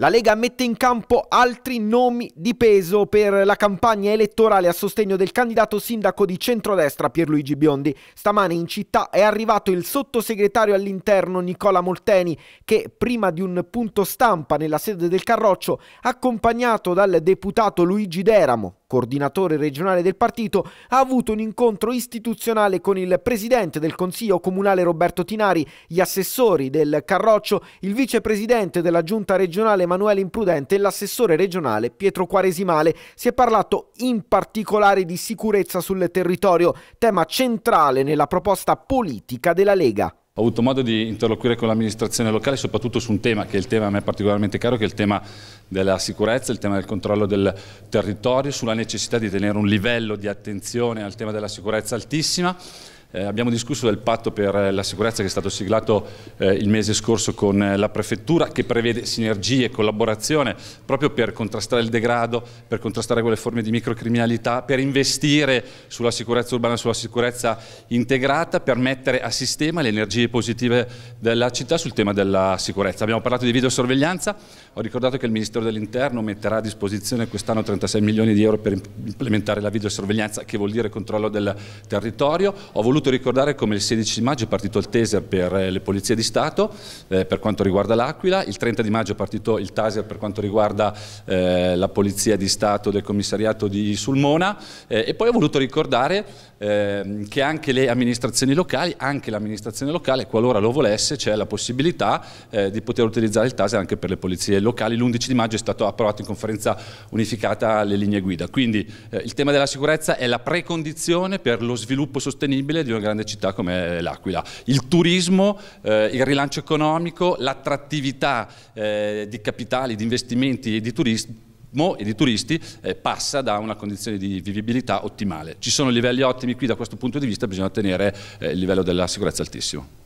La Lega mette in campo altri nomi di peso per la campagna elettorale a sostegno del candidato sindaco di centrodestra Pierluigi Biondi. Stamane in città è arrivato il sottosegretario all'interno Nicola Molteni che prima di un punto stampa nella sede del Carroccio, accompagnato dal deputato Luigi Deramo, coordinatore regionale del partito, ha avuto un incontro istituzionale con il presidente del Consiglio Comunale Roberto Tinari, gli assessori del Carroccio, il vicepresidente della Giunta regionale Emanuele Imprudente e l'assessore regionale Pietro Quaresimale. Si è parlato in particolare di sicurezza sul territorio, tema centrale nella proposta politica della Lega ho avuto modo di interloquire con l'amministrazione locale soprattutto su un tema che è il tema a me particolarmente caro, che è il tema della sicurezza, il tema del controllo del territorio, sulla necessità di tenere un livello di attenzione al tema della sicurezza altissima eh, abbiamo discusso del patto per eh, la sicurezza che è stato siglato eh, il mese scorso con eh, la prefettura che prevede sinergie e collaborazione proprio per contrastare il degrado, per contrastare quelle forme di microcriminalità, per investire sulla sicurezza urbana, sulla sicurezza integrata, per mettere a sistema le energie positive della città sul tema della sicurezza. Abbiamo parlato di videosorveglianza, ho ricordato che il Ministero dell'Interno metterà a disposizione quest'anno 36 milioni di euro per implementare la videosorveglianza che vuol dire controllo del territorio. Ho voluto voluto ricordare come il 16 maggio è partito il taser per eh, le polizie di Stato eh, per quanto riguarda l'Aquila, il 30 di maggio è partito il taser per quanto riguarda eh, la polizia di Stato del commissariato di Sulmona eh, e poi ho voluto ricordare ehm, che anche le amministrazioni locali, anche l'amministrazione locale qualora lo volesse c'è la possibilità eh, di poter utilizzare il taser anche per le polizie locali. L'11 di maggio è stato approvato in conferenza unificata le linee guida, quindi eh, il tema della sicurezza è la precondizione per lo sviluppo sostenibile di una grande città come eh, l'Aquila. Il turismo, eh, il rilancio economico, l'attrattività eh, di capitali, di investimenti e di turisti e di turisti eh, passa da una condizione di vivibilità ottimale. Ci sono livelli ottimi qui da questo punto di vista, bisogna tenere eh, il livello della sicurezza altissimo.